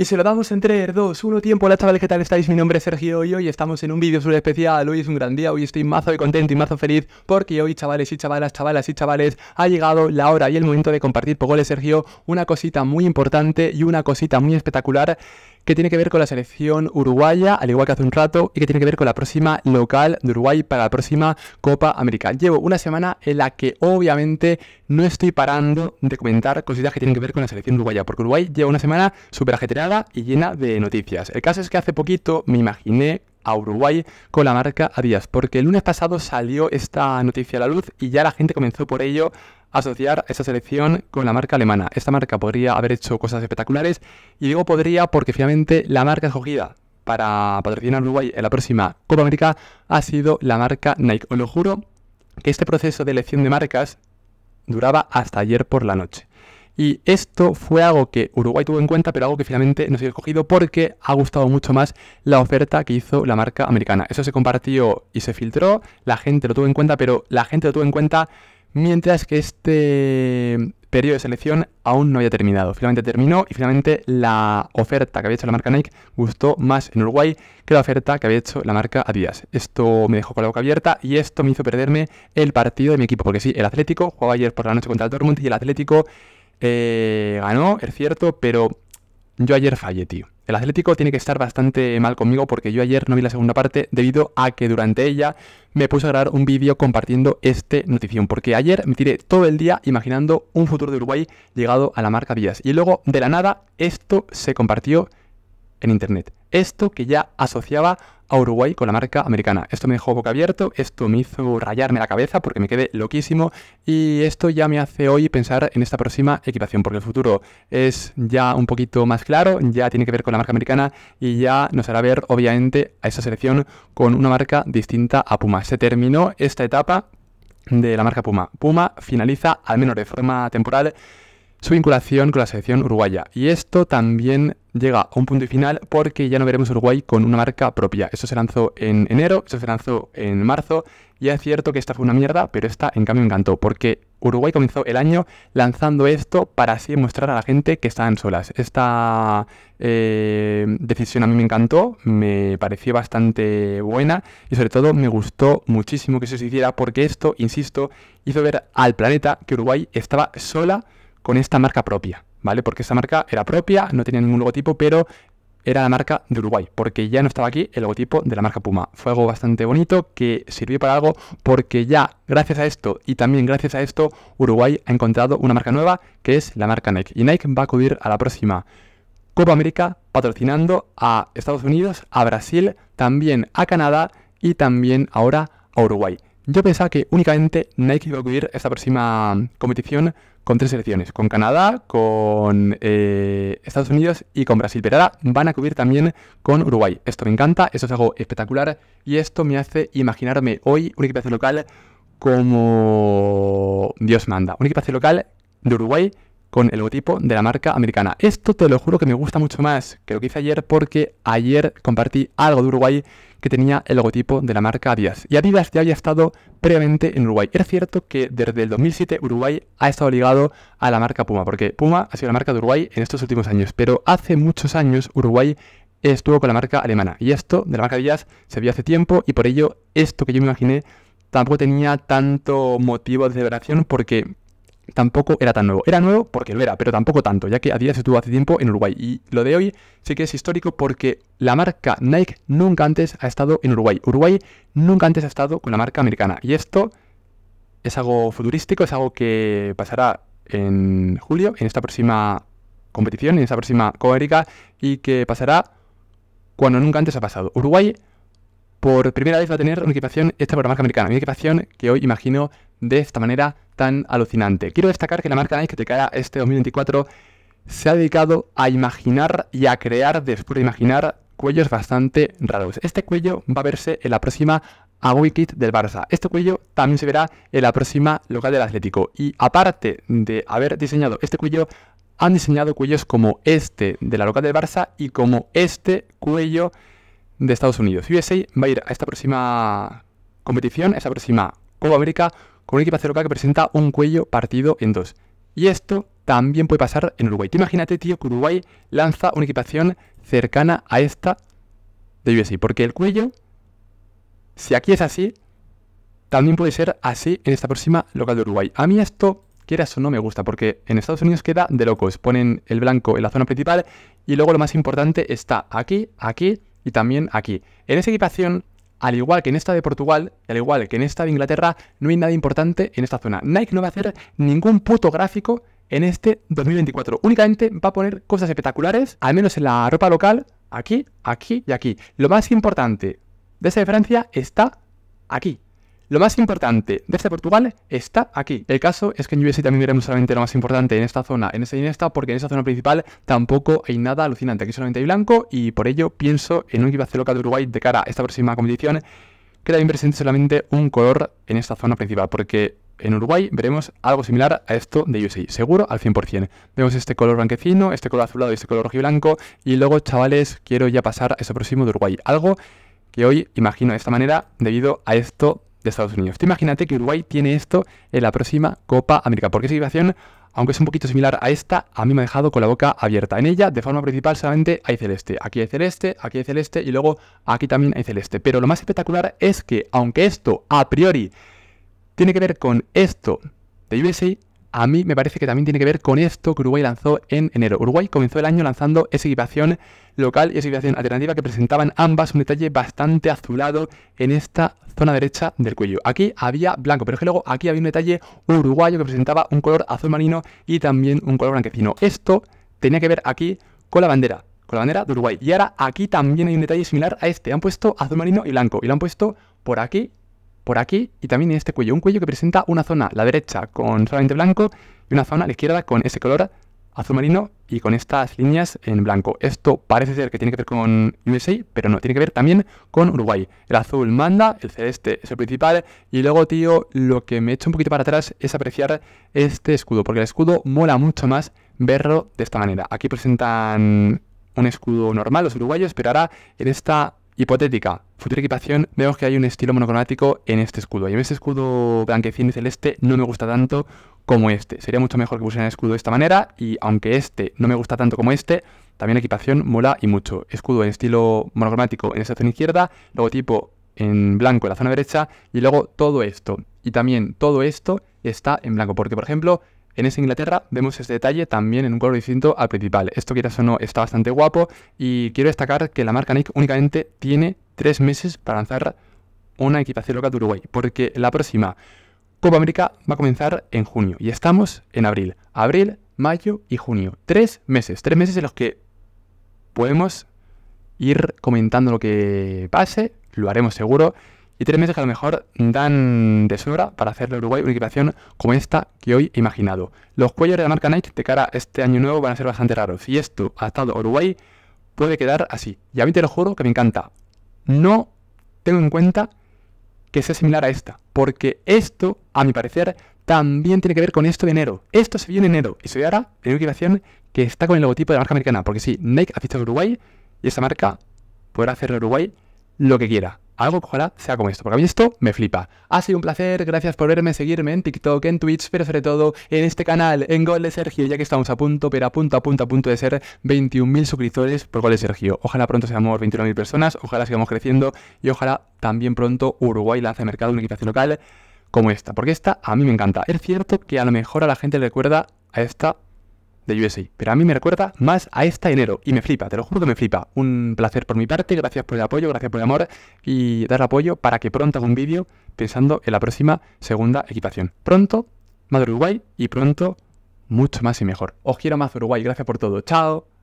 Y se lo damos entre dos. 2, tiempo. Hola chavales, ¿qué tal estáis? Mi nombre es Sergio y hoy estamos en un vídeo súper especial. Hoy es un gran día, hoy estoy mazo de contento y mazo feliz porque hoy, chavales y chavalas, chavalas y chavales, ha llegado la hora y el momento de compartir por goles, Sergio, una cosita muy importante y una cosita muy espectacular que tiene que ver con la selección uruguaya, al igual que hace un rato, y que tiene que ver con la próxima local de Uruguay para la próxima Copa América. Llevo una semana en la que obviamente no estoy parando de comentar cositas que tienen que ver con la selección uruguaya, porque Uruguay lleva una semana súper ajetreada y llena de noticias. El caso es que hace poquito me imaginé Uruguay con la marca Adidas, porque el lunes pasado salió esta noticia a la luz y ya la gente comenzó por ello a asociar esa selección con la marca alemana. Esta marca podría haber hecho cosas espectaculares y digo podría porque finalmente la marca escogida para patrocinar Uruguay en la próxima Copa América ha sido la marca Nike. Os lo juro que este proceso de elección de marcas duraba hasta ayer por la noche. Y esto fue algo que Uruguay tuvo en cuenta, pero algo que finalmente no se ha escogido porque ha gustado mucho más la oferta que hizo la marca americana. Eso se compartió y se filtró, la gente lo tuvo en cuenta, pero la gente lo tuvo en cuenta mientras que este periodo de selección aún no había terminado. Finalmente terminó y finalmente la oferta que había hecho la marca Nike gustó más en Uruguay que la oferta que había hecho la marca Adidas. Esto me dejó con la boca abierta y esto me hizo perderme el partido de mi equipo, porque sí, el Atlético jugaba ayer por la noche contra el Dortmund y el Atlético eh, ganó, es cierto, pero yo ayer fallé, tío. El Atlético tiene que estar bastante mal conmigo porque yo ayer no vi la segunda parte debido a que durante ella me puse a grabar un vídeo compartiendo este notición. Porque ayer me tiré todo el día imaginando un futuro de Uruguay llegado a la marca Díaz. Y luego, de la nada, esto se compartió en internet. Esto que ya asociaba a Uruguay con la marca americana. Esto me dejó boca abierto, esto me hizo rayarme la cabeza porque me quedé loquísimo y esto ya me hace hoy pensar en esta próxima equipación porque el futuro es ya un poquito más claro, ya tiene que ver con la marca americana y ya nos hará ver obviamente a esa selección con una marca distinta a Puma. Se terminó esta etapa de la marca Puma. Puma finaliza, al menos de forma temporal, su vinculación con la selección uruguaya. Y esto también llega a un punto y final porque ya no veremos Uruguay con una marca propia. Esto se lanzó en enero, esto se lanzó en marzo. Y es cierto que esta fue una mierda, pero esta en cambio me encantó porque Uruguay comenzó el año lanzando esto para así mostrar a la gente que estaban solas. Esta eh, decisión a mí me encantó, me pareció bastante buena y sobre todo me gustó muchísimo que se hiciera porque esto, insisto, hizo ver al planeta que Uruguay estaba sola con esta marca propia, ¿vale? Porque esa marca era propia, no tenía ningún logotipo, pero era la marca de Uruguay, porque ya no estaba aquí el logotipo de la marca Puma. Fue algo bastante bonito que sirvió para algo, porque ya gracias a esto y también gracias a esto, Uruguay ha encontrado una marca nueva que es la marca Nike. Y Nike va a acudir a la próxima Copa América patrocinando a Estados Unidos, a Brasil, también a Canadá y también ahora a Uruguay. Yo pensaba que únicamente Nike iba a cubrir esta próxima competición con tres selecciones, con Canadá, con eh, Estados Unidos y con Brasil. Pero ahora van a cubrir también con Uruguay. Esto me encanta, esto es algo espectacular y esto me hace imaginarme hoy una equipación local como Dios manda. Una equipación local de Uruguay con el logotipo de la marca americana. Esto te lo juro que me gusta mucho más que lo que hice ayer porque ayer compartí algo de Uruguay que tenía el logotipo de la marca Adidas. Y Adidas ya había estado previamente en Uruguay. Era cierto que desde el 2007 Uruguay ha estado ligado a la marca Puma, porque Puma ha sido la marca de Uruguay en estos últimos años, pero hace muchos años Uruguay estuvo con la marca alemana. Y esto de la marca Adidas se vio hace tiempo y por ello esto que yo me imaginé tampoco tenía tanto motivo de celebración porque tampoco era tan nuevo. Era nuevo porque lo era, pero tampoco tanto, ya que Adidas se hace tiempo en Uruguay. Y lo de hoy sí que es histórico porque la marca Nike nunca antes ha estado en Uruguay. Uruguay nunca antes ha estado con la marca americana. Y esto es algo futurístico, es algo que pasará en julio, en esta próxima competición, en esta próxima Copa y que pasará cuando nunca antes ha pasado. Uruguay por primera vez va a tener una equipación esta por la marca americana. Una equipación que hoy imagino de esta manera tan alucinante. Quiero destacar que la marca Nike que te cae este 2024 se ha dedicado a imaginar y a crear, después de imaginar, cuellos bastante raros. Este cuello va a verse en la próxima Away Kit del Barça. Este cuello también se verá en la próxima local del Atlético. Y aparte de haber diseñado este cuello, han diseñado cuellos como este de la local del Barça y como este cuello de Estados Unidos. USA va a ir a esta próxima competición, a esta próxima Copa América, con un equipo local que presenta un cuello partido en dos. Y esto también puede pasar en Uruguay. imagínate, tío, que Uruguay lanza una equipación cercana a esta de USI, porque el cuello, si aquí es así, también puede ser así en esta próxima local de Uruguay. A mí esto, quieras o no, me gusta, porque en Estados Unidos queda de locos. Ponen el blanco en la zona principal y luego lo más importante está aquí, aquí y también aquí. En esa equipación al igual que en esta de Portugal, al igual que en esta de Inglaterra, no hay nada importante en esta zona. Nike no va a hacer ningún puto gráfico en este 2024. Únicamente va a poner cosas espectaculares, al menos en la ropa local, aquí, aquí y aquí. Lo más importante de esa diferencia está aquí. Lo más importante de este Portugal está aquí. El caso es que en USA también veremos solamente lo más importante en esta zona, en esta y en esta, porque en esta zona principal tampoco hay nada alucinante. Aquí solamente hay blanco y por ello pienso en un equipo loca de Uruguay de cara a esta próxima competición que también presente solamente un color en esta zona principal, porque en Uruguay veremos algo similar a esto de USA, seguro al 100%. Vemos este color blanquecino, este color azulado y este color rojo y blanco, y luego, chavales, quiero ya pasar a este próximo de Uruguay, algo que hoy imagino de esta manera debido a esto de Estados Unidos. imagínate que Uruguay tiene esto en la próxima Copa América, porque esa situación, aunque es un poquito similar a esta, a mí me ha dejado con la boca abierta. En ella, de forma principal, solamente hay celeste. Aquí hay celeste, aquí hay celeste y luego aquí también hay celeste. Pero lo más espectacular es que, aunque esto a priori tiene que ver con esto de USA, a mí me parece que también tiene que ver con esto que Uruguay lanzó en enero. Uruguay comenzó el año lanzando esa equipación local y esa equipación alternativa que presentaban ambas un detalle bastante azulado en esta zona derecha del cuello. Aquí había blanco, pero es que luego aquí había un detalle uruguayo que presentaba un color azul marino y también un color blanquecino. Esto tenía que ver aquí con la bandera, con la bandera de Uruguay. Y ahora aquí también hay un detalle similar a este. Han puesto azul marino y blanco y lo han puesto por aquí por aquí y también en este cuello. Un cuello que presenta una zona, a la derecha, con solamente blanco y una zona, a la izquierda, con ese color azul marino y con estas líneas en blanco. Esto parece ser que tiene que ver con USA, pero no, tiene que ver también con Uruguay. El azul manda, el celeste es el principal, y luego, tío, lo que me echa un poquito para atrás es apreciar este escudo, porque el escudo mola mucho más verlo de esta manera. Aquí presentan un escudo normal los uruguayos, pero ahora en esta Hipotética, futura equipación, vemos que hay un estilo monocromático en este escudo. Y en este escudo blanquecino y celeste no me gusta tanto como este. Sería mucho mejor que pusieran el escudo de esta manera y aunque este no me gusta tanto como este, también la equipación mola y mucho. Escudo en estilo monocromático en esta zona izquierda, logotipo en blanco en la zona derecha y luego todo esto. Y también todo esto está en blanco, porque por ejemplo en esa Inglaterra vemos este detalle también en un color distinto al principal. Esto quieras o no está bastante guapo y quiero destacar que la marca Nike únicamente tiene tres meses para lanzar una equipación local de Uruguay, porque la próxima Copa América va a comenzar en junio y estamos en abril. Abril, mayo y junio. Tres meses, tres meses en los que podemos ir comentando lo que pase, lo haremos seguro y tres meses que a lo mejor dan de sobra para hacerle a Uruguay una equipación como esta que hoy he imaginado. Los cuellos de la marca Nike de cara a este año nuevo van a ser bastante raros y esto, adaptado a Uruguay, puede quedar así. Y a mí te lo juro que me encanta. No tengo en cuenta que sea similar a esta, porque esto, a mi parecer, también tiene que ver con esto de enero. Esto se viene en enero y se ahora en una equipación que está con el logotipo de la marca americana, porque sí, Nike ha fichado a Uruguay y esta marca podrá hacerle a Uruguay lo que quiera algo que ojalá sea como esto, porque a mí esto me flipa. Ha sido un placer, gracias por verme, seguirme en TikTok, en Twitch, pero sobre todo en este canal, en Gol de Sergio, ya que estamos a punto, pero a punto, a punto, a punto de ser 21.000 suscriptores por Gol de Sergio. Ojalá pronto seamos 21.000 personas, ojalá sigamos creciendo y ojalá también pronto Uruguay lance al mercado una equipación local como esta, porque esta a mí me encanta. Es cierto que a lo mejor a la gente le recuerda a esta de USA. Pero a mí me recuerda más a esta enero y me flipa, te lo juro que me flipa. Un placer por mi parte, gracias por el apoyo, gracias por el amor y dar apoyo para que pronto haga un vídeo pensando en la próxima segunda equipación. Pronto, Madre Uruguay y pronto mucho más y mejor. Os quiero más Uruguay, gracias por todo. Chao.